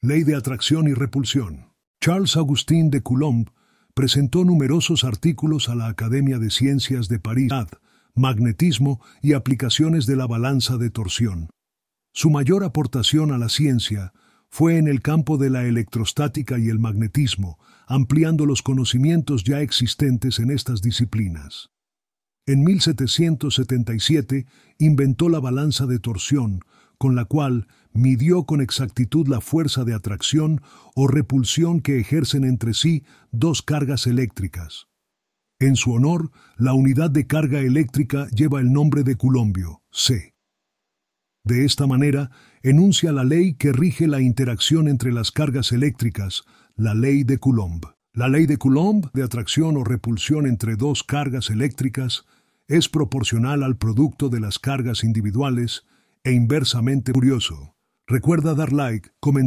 Ley de Atracción y Repulsión. Charles Augustin de Coulomb presentó numerosos artículos a la Academia de Ciencias de París, magnetismo y aplicaciones de la balanza de torsión. Su mayor aportación a la ciencia fue en el campo de la electrostática y el magnetismo, ampliando los conocimientos ya existentes en estas disciplinas. En 1777 inventó la balanza de torsión, con la cual midió con exactitud la fuerza de atracción o repulsión que ejercen entre sí dos cargas eléctricas. En su honor, la unidad de carga eléctrica lleva el nombre de Coulombio, C. De esta manera, enuncia la ley que rige la interacción entre las cargas eléctricas, la ley de Coulomb. La ley de Coulomb de atracción o repulsión entre dos cargas eléctricas es proporcional al producto de las cargas individuales e inversamente curioso. Recuerda dar like, comentar.